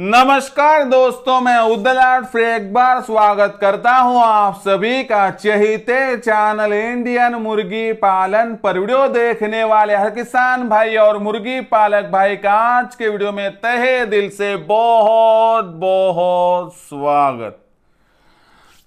नमस्कार दोस्तों मैं उद्दल आर्ट फिर एक बार स्वागत करता हूं आप सभी का चहिते चैनल इंडियन मुर्गी पालन पर वीडियो देखने वाले हर किसान भाई और मुर्गी पालक भाई का आज के वीडियो में तहे दिल से बहुत बहुत स्वागत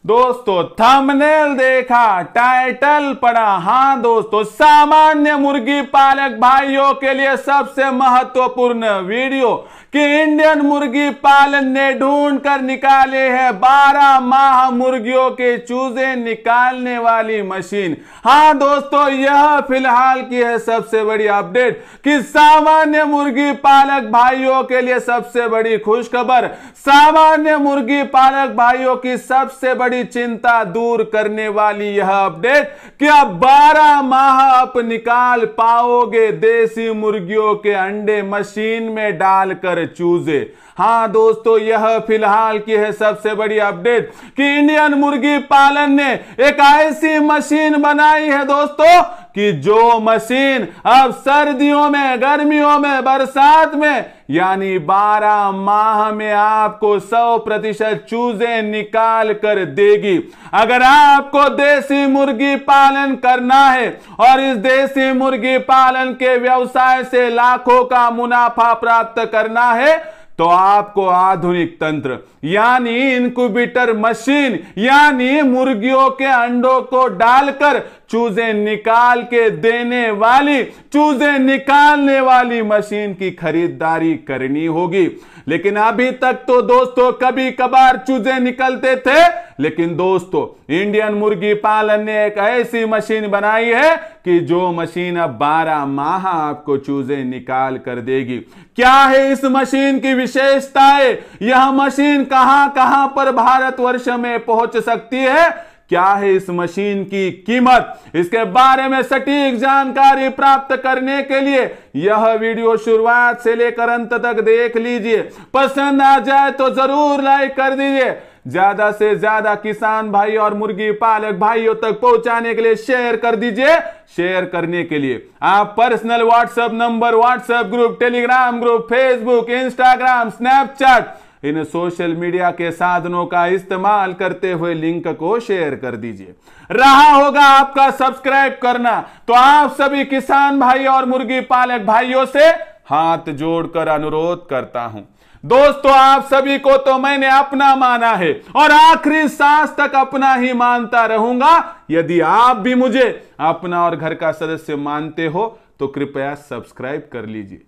दोस्तों थंबनेल देखा टाइटल पढ़ा हाँ दोस्तों सामान्य मुर्गी पालक भाइयों के लिए सबसे महत्वपूर्ण वीडियो कि इंडियन मुर्गी पालन ने ढूंढ कर निकाले हैं बारह माह मुर्गियों के चूजे निकालने वाली मशीन हाँ दोस्तों यह फिलहाल की है सबसे बड़ी अपडेट कि सामान्य मुर्गी पालक भाइयों के लिए सबसे बड़ी खुशखबर सामान्य मुर्गी पालक भाइयों की सबसे बड़ी चिंता दूर करने वाली यह अपडेट कि अब बारह माह आप निकाल पाओगे देसी मुर्गियों के अंडे मशीन में डालकर चूजे हाँ दोस्तों यह फिलहाल की है सबसे बड़ी अपडेट कि इंडियन मुर्गी पालन ने एक ऐसी मशीन बनाई है दोस्तों कि जो मशीन अब सर्दियों में गर्मियों में बरसात में यानी 12 माह में आपको 100 प्रतिशत चूजे निकाल कर देगी अगर आपको देसी मुर्गी पालन करना है और इस देसी मुर्गी पालन के व्यवसाय से लाखों का मुनाफा प्राप्त करना है तो आपको आधुनिक तंत्र यानी इनक्यूबेटर मशीन यानी मुर्गियों के अंडों को डालकर चूजे निकाल के देने वाली चूजे निकालने वाली मशीन की खरीदारी करनी होगी लेकिन अभी तक तो दोस्तों कभी कभार चूजे निकलते थे लेकिन दोस्तों इंडियन मुर्गी पालन ने एक ऐसी मशीन बनाई है कि जो मशीन अब 12 माह आपको चूजे निकाल कर देगी क्या है इस मशीन की विशेषताएं यह मशीन कहां कहां पर भारतवर्ष में पहुंच सकती है क्या है इस मशीन की कीमत इसके बारे में सटीक जानकारी प्राप्त करने के लिए यह वीडियो शुरुआत से लेकर अंत तक देख लीजिए पसंद आ जाए तो जरूर लाइक कर दीजिए ज्यादा से ज्यादा किसान भाई और मुर्गी पालक भाइयों तक पहुंचाने के लिए शेयर कर दीजिए शेयर करने के लिए आप personal WhatsApp number WhatsApp group Telegram group Facebook Instagram Snapchat इन सोशल मीडिया के साधनों का इस्तेमाल करते हुए लिंक को शेयर कर दीजिए रहा होगा आपका सब्सक्राइब करना तो आप सभी किसान भाई और मुर्गी पालक भाइयों से हाथ जोड़कर अनुरोध करता हूं दोस्तों आप सभी को तो मैंने अपना माना है और आखिरी सांस तक अपना ही मानता रहूंगा यदि आप भी मुझे अपना और घर का सदस्य मानते हो तो कृपया सब्सक्राइब कर लीजिए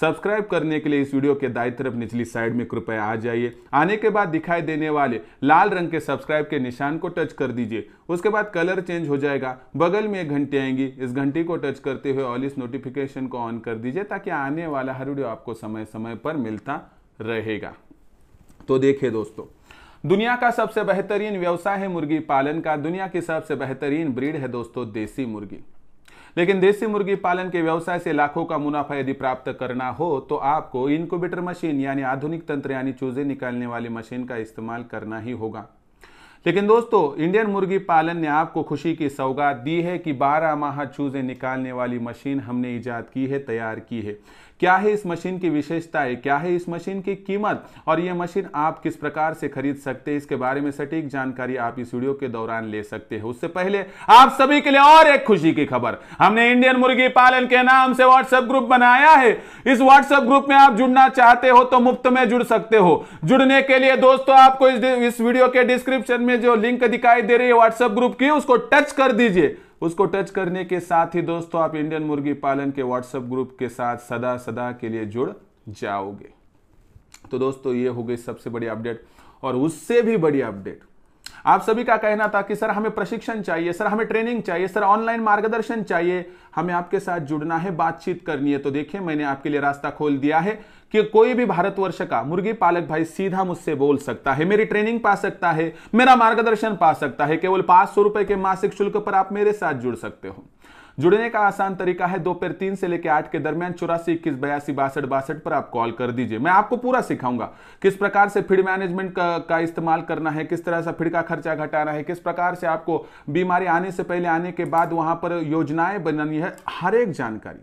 सब्सक्राइब करने के लिए इस वीडियो के दाई तरफ निचली साइड में कृपया आ जाइए आने के बाद दिखाई देने वाले लाल रंग के सब्सक्राइब के निशान को टच कर दीजिए उसके बाद कलर चेंज हो जाएगा बगल में एक घंटी आएंगी इस घंटी को टच करते हुए ऑल इस नोटिफिकेशन को ऑन कर दीजिए ताकि आने वाला हर वीडियो आपको समय समय पर मिलता रहेगा तो देखिए दोस्तों दुनिया का सबसे बेहतरीन व्यवसाय है मुर्गी पालन का दुनिया की सबसे बेहतरीन ब्रीड है दोस्तों देसी मुर्गी लेकिन देसी मुर्गी पालन के व्यवसाय से लाखों का मुनाफा यदि प्राप्त करना हो तो आपको इनक्यूबेटर मशीन यानी आधुनिक तंत्र यानी चूजे निकालने वाली मशीन का इस्तेमाल करना ही होगा लेकिन दोस्तों इंडियन मुर्गी पालन ने आपको खुशी की सौगात दी है कि 12 माह चूजे निकालने वाली मशीन हमने ईजाद की है तैयार की है क्या है इस मशीन की विशेषताएं क्या है इस मशीन की कीमत और यह मशीन आप किस प्रकार से खरीद सकते हैं इसके बारे में सटीक जानकारी आप इस वीडियो के दौरान ले सकते हैं उससे पहले आप सभी के लिए और एक खुशी की खबर हमने इंडियन मुर्गी पालन के नाम से व्हाट्सएप ग्रुप बनाया है इस व्हाट्सएप ग्रुप में आप जुड़ना चाहते हो तो मुफ्त में जुड़ सकते हो जुड़ने के लिए दोस्तों आपको इस वीडियो के डिस्क्रिप्शन में जो लिंक दिखाई दे रही है व्हाट्सएप ग्रुप की उसको टच कर दीजिए उसको टच करने के साथ ही दोस्तों आप इंडियन मुर्गी पालन के व्हाट्सएप ग्रुप के साथ सदा सदा के लिए जुड़ जाओगे तो दोस्तों ये हो गई सबसे बड़ी अपडेट और उससे भी बड़ी अपडेट आप सभी का कहना था कि सर हमें प्रशिक्षण चाहिए सर हमें ट्रेनिंग चाहिए सर ऑनलाइन मार्गदर्शन चाहिए हमें आपके साथ जुड़ना है बातचीत करनी है तो देखिए मैंने आपके लिए रास्ता खोल दिया है कि कोई भी भारतवर्ष का मुर्गी पालक भाई सीधा मुझसे बोल सकता है मेरी ट्रेनिंग पा सकता है मेरा मार्गदर्शन पा सकता है केवल पांच सौ रुपए के मासिक शुल्क पर आप मेरे साथ जुड़ सकते हो जुड़ने का आसान तरीका है दोपहर तीन से लेकर आठ के दरमियान चौरासी इक्कीस बयासी बासठ बासठ पर आप कॉल कर दीजिए मैं आपको पूरा सिखाऊंगा किस प्रकार से फीड मैनेजमेंट का, का इस्तेमाल करना है किस तरह से फीड का खर्चा घटाना है किस प्रकार से आपको बीमारी आने से पहले आने के बाद वहां पर योजनाएं बनानी है हर एक जानकारी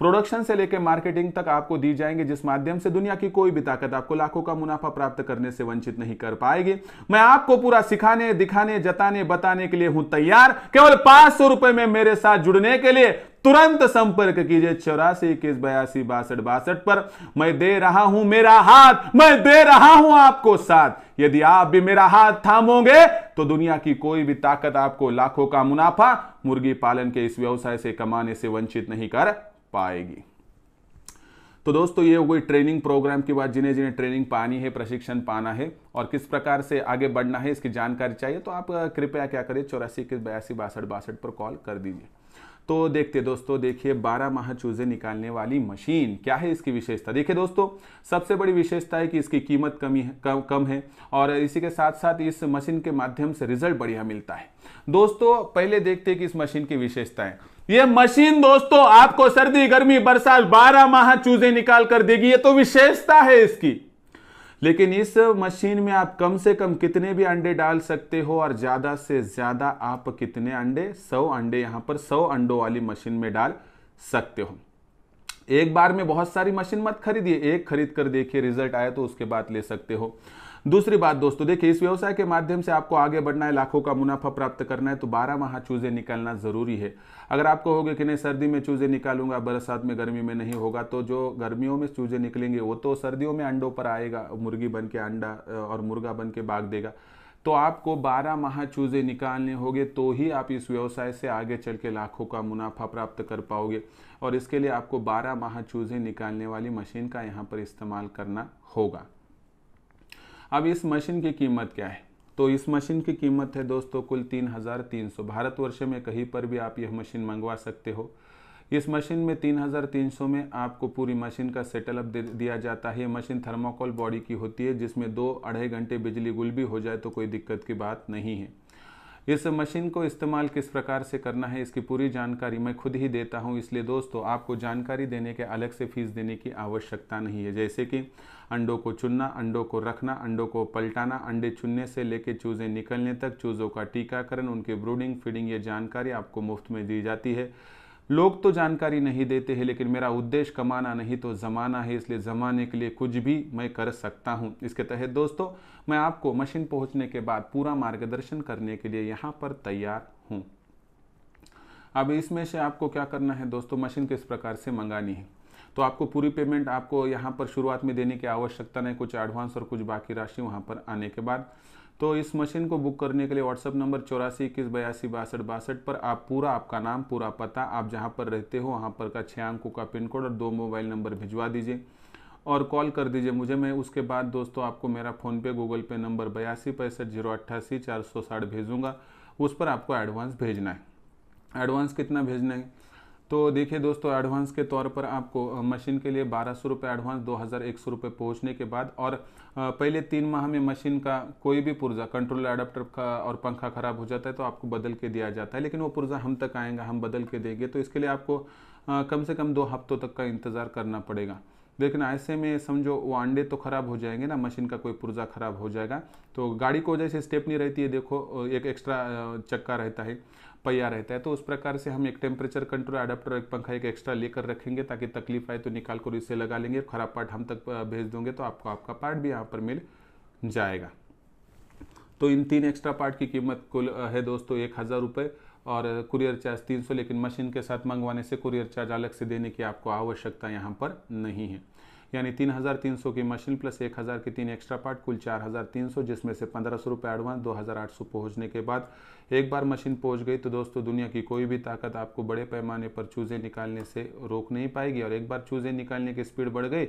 प्रोडक्शन से लेकर मार्केटिंग तक आपको दी जाएंगे जिस माध्यम से दुनिया की कोई भी ताकत आपको लाखों का मुनाफा प्राप्त करने से वंचित नहीं कर पाएगी मैं आपको पूरा सिखाने दिखाने जताने बताने के लिए हूं तैयार केवल पांच सौ रुपए में मेरे साथ जुड़ने के लिए तुरंत संपर्क कीजिए चौरासी इक्कीस बयासी बासठ बासठ पर मैं दे रहा हूं मेरा हाथ मैं दे रहा हूं आपको साथ यदि आप भी मेरा हाथ थामोगे तो दुनिया की कोई भी ताकत आपको लाखों का मुनाफा मुर्गी पालन के इस व्यवसाय से कमाने से वंचित नहीं कर पाएगी तो दोस्तों ये हुई ट्रेनिंग प्रोग्राम की बात जिन्हें जिन्हें ट्रेनिंग पानी है प्रशिक्षण पाना है और किस प्रकार से आगे बढ़ना है इसकी जानकारी चाहिए तो आप कृपया क्या करिए चौरासी इक्कीस बयासी बासठ बासठ पर कॉल कर दीजिए तो देखते दोस्तों देखिए 12 माह चूजे निकालने वाली मशीन क्या है इसकी विशेषता देखिए दोस्तों सबसे बड़ी विशेषता है कि इसकी कीमत कमी है कम कम है और इसी के साथ साथ इस मशीन के माध्यम से रिजल्ट बढ़िया मिलता है दोस्तों पहले देखते हैं कि इस मशीन की विशेषताएं ये मशीन दोस्तों आपको सर्दी गर्मी बरसात बारह माह चूजे निकाल कर देगी ये तो विशेषता है इसकी लेकिन इस मशीन में आप कम से कम कितने भी अंडे डाल सकते हो और ज्यादा से ज्यादा आप कितने अंडे सौ अंडे यहां पर सौ अंडों वाली मशीन में डाल सकते हो एक बार में बहुत सारी मशीन मत खरीदिए एक खरीद कर देखिए रिजल्ट आया तो उसके बाद ले सकते हो दूसरी बात दोस्तों देखिए इस व्यवसाय के माध्यम से आपको आगे बढ़ना है लाखों का मुनाफा प्राप्त करना है तो बारह माह चूजे निकालना जरूरी है अगर आप कहोगे कि नहीं सर्दी में चूजे निकालूंगा बरसात में गर्मी में नहीं होगा तो जो गर्मियों में चूजे निकलेंगे वो तो सर्दियों में अंडों पर आएगा मुर्गी बन के अंडा और मुर्गा बन के भाग देगा तो आपको 12 माह चूजे निकालने होंगे तो ही आप इस व्यवसाय से आगे चल के लाखों का मुनाफा प्राप्त कर पाओगे और इसके लिए आपको 12 माह चूजे निकालने वाली मशीन का यहाँ पर इस्तेमाल करना होगा अब इस मशीन की कीमत क्या है तो इस मशीन की कीमत है दोस्तों कुल तीन हज़ार तीन सौ भारतवर्ष में कहीं पर भी आप यह मशीन मंगवा सकते हो इस मशीन में तीन हज़ार तीन सौ में आपको पूरी मशीन का सेटलअप दे दिया जाता है ये मशीन थर्माकोल बॉडी की होती है जिसमें दो अढ़ाई घंटे बिजली गुल भी हो जाए तो कोई दिक्कत की बात नहीं है इस मशीन को इस्तेमाल किस प्रकार से करना है इसकी पूरी जानकारी मैं खुद ही देता हूँ इसलिए दोस्तों आपको जानकारी देने के अलग से फीस देने की आवश्यकता नहीं है जैसे कि अंडों को चुनना अंडों को रखना अंडों को पलटाना अंडे चुनने से लेकर चूज़ें निकलने तक चूज़ों का टीकाकरण उनके ब्रूडिंग फीडिंग ये जानकारी आपको मुफ्त में दी जाती है लोग तो जानकारी नहीं देते हैं लेकिन मेरा उद्देश्य कमाना नहीं तो ज़माना है इसलिए ज़माने के लिए कुछ भी मैं कर सकता हूँ इसके तहत दोस्तों मैं आपको मशीन पहुँचने के बाद पूरा मार्गदर्शन करने के लिए यहाँ पर तैयार हूँ अब इसमें से आपको क्या करना है दोस्तों मशीन किस प्रकार से मंगानी है तो आपको पूरी पेमेंट आपको यहाँ पर शुरुआत में देने की आवश्यकता नहीं कुछ एडवांस और कुछ बाकी राशि वहाँ पर आने के बाद तो इस मशीन को बुक करने के लिए व्हाट्सअप नंबर चौरासी इक्कीस बयासी बासठ बासठ पर आप पूरा आपका नाम पूरा पता आप जहाँ पर रहते हो वहाँ पर का छः अंकों का पिन कोड और दो मोबाइल नंबर भिजवा दीजिए और कॉल कर दीजिए मुझे मैं उसके बाद दोस्तों आपको मेरा फ़ोनपे गूगल पे नंबर बयासी पैंसठ जीरो अट्ठासी चार सौ साठ भेजूँगा उस पर आपको एडवांस भेजना है एडवांस कितना भेजना है तो देखिए दोस्तों एडवांस के तौर पर आपको मशीन के लिए बारह सौ रुपये एडवांस दो हज़ार एक सौ रुपये पहुँचने के बाद और पहले तीन माह में मशीन का कोई भी पुर्जा कंट्रोल एडाप्टर का और पंखा ख़राब हो जाता है तो आपको बदल के दिया जाता है लेकिन वो पुर्जा हम तक आएगा हम बदल के देंगे तो इसके लिए आपको कम से कम दो हफ्तों तक का इंतज़ार करना पड़ेगा लेकिन ऐसे में समझो वो अंडे तो ख़राब हो जाएंगे ना मशीन का कोई पुर्जा ख़राब हो जाएगा तो गाड़ी को जैसे स्टेप नहीं रहती है देखो एक एक्स्ट्रा चक्का रहता है पहिया रहता है तो उस प्रकार से हम एक टेम्परेचर कंट्रोल अडाप्टर एक पंखा एक एक्स्ट्रा लेकर रखेंगे ताकि तकलीफ आए तो निकाल कर इसे लगा लेंगे खराब पार्ट हम तक भेज दोगे तो आपको आपका पार्ट भी यहाँ पर मिल जाएगा तो इन तीन एक्स्ट्रा पार्ट की कीमत कुल है दोस्तों एक हज़ार रुपये और कुरियर चार्ज तीन सौ लेकिन मशीन के साथ मंगवाने से कुरियर चार्ज अलग से देने की आपको आवश्यकता यहाँ पर नहीं है यानी तीन हज़ार तीन सौ की मशीन प्लस एक हज़ार के तीन एक्स्ट्रा पार्ट कुल चार हज़ार तीन सौ जिसमें से पंद्रह सौ रुपये एडवांस दो हज़ार आठ सौ पहुँचने के बाद एक बार मशीन पहुँच गई तो दोस्तों दुनिया की कोई भी ताकत आपको बड़े पैमाने पर चूज़ें निकालने से रोक नहीं पाएगी और एक बार चूज़ें निकालने की स्पीड बढ़ गई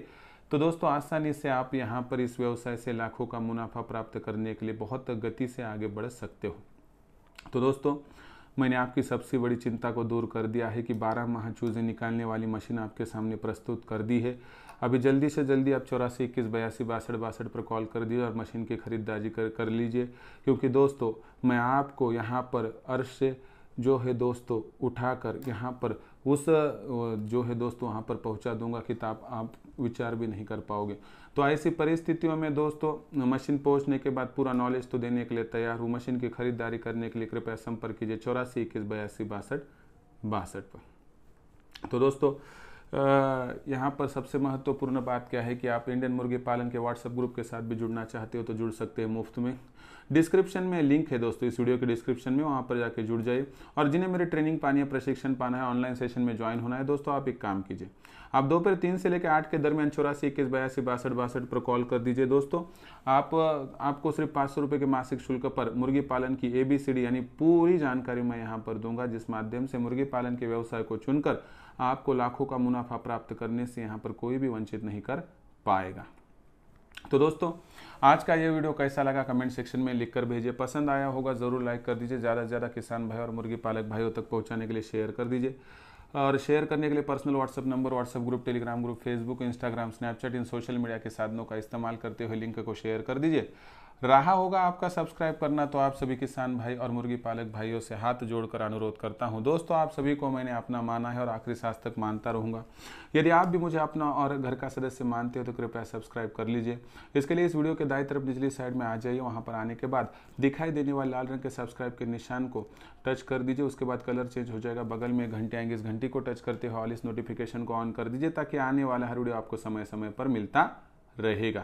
तो दोस्तों आसानी से आप यहाँ पर इस व्यवसाय से लाखों का मुनाफा प्राप्त करने के लिए बहुत गति से आगे बढ़ सकते हो तो दोस्तों मैंने आपकी सबसे बड़ी चिंता को दूर कर दिया है कि 12 माह चूज़ें निकालने वाली मशीन आपके सामने प्रस्तुत कर दी है अभी जल्दी से जल्दी आप चौरासी इक्कीस बयासी बासठ बासठ पर कॉल कर दीजिए और मशीन की खरीदारी कर कर लीजिए क्योंकि दोस्तों मैं आपको यहाँ पर अर्श से जो है दोस्तों उठाकर यहाँ पर उस जो है दोस्तों वहाँ पर पहुँचा दूंगा कि आप विचार भी नहीं कर पाओगे तो ऐसी परिस्थितियों में दोस्तों मशीन पहुँचने के बाद पूरा नॉलेज तो देने के लिए तैयार हूँ मशीन की खरीदारी करने के लिए कृपया संपर्क कीजिए चौरासी इक्कीस बयासी बासठ बासठ पर तो दोस्तों यहाँ पर सबसे महत्वपूर्ण बात क्या है कि आप इंडियन मुर्गी पालन के व्हाट्सएप ग्रुप के साथ भी जुड़ना चाहते हो तो जुड़ सकते हैं मुफ्त में डिस्क्रिप्शन में लिंक है दोस्तों इस वीडियो के डिस्क्रिप्शन में वहाँ पर जाके जुड़ जाइए और जिन्हें मेरी ट्रेनिंग पानी है प्रशिक्षण पाना है ऑनलाइन सेशन में ज्वाइन होना है दोस्तों आप एक काम कीजिए आप दोपहर तीन से लेकर आठ के दरमियान चौरासी इक्कीस बयासी बासठ बासठ पर कॉल कर दीजिए दोस्तों आप आपको सिर्फ पाँच सौ रुपये के मासिक शुल्क पर मुर्गी पालन की ए बी सी डी यानी पूरी जानकारी मैं यहाँ पर दूंगा जिस माध्यम से मुर्गी पालन के व्यवसाय को चुनकर आपको लाखों का मुनाफा प्राप्त करने से यहाँ पर कोई भी वंचित नहीं कर पाएगा तो दोस्तों आज का ये वीडियो कैसा लगा कमेंट सेक्शन में लिखकर भेजिए पसंद आया होगा ज़रूर लाइक कर दीजिए ज़्यादा से ज़्यादा किसान भाई और मुर्गी पालक भाइयों तक पहुँचाने के लिए शेयर कर दीजिए और शेयर करने के लिए personal WhatsApp number WhatsApp group Telegram group Facebook Instagram Snapchat इन सोशल मीडिया के साधनों का इस्तेमाल करते हुए लिंक को शेयर कर दीजिए रहा होगा आपका सब्सक्राइब करना तो आप सभी किसान भाई और मुर्गी पालक भाइयों से हाथ जोड़कर अनुरोध करता हूं दोस्तों आप सभी को मैंने अपना माना है और आखिरी सांस तक मानता रहूंगा यदि आप भी मुझे अपना और घर का सदस्य मानते हो तो कृपया सब्सक्राइब कर लीजिए इसके लिए इस वीडियो के दाई तरफ निचली साइड में आ जाइए वहाँ पर आने के बाद दिखाई देने वाले लाल रंग के सब्सक्राइब के निशान को टच कर दीजिए उसके बाद कलर चेंज हो जाएगा बगल में घंटे आएंगे इस घंटी को टच करते हुए ऑल इस नोटिफिकेशन को ऑन कर दीजिए ताकि आने वाला हर वीडियो आपको समय समय पर मिलता रहेगा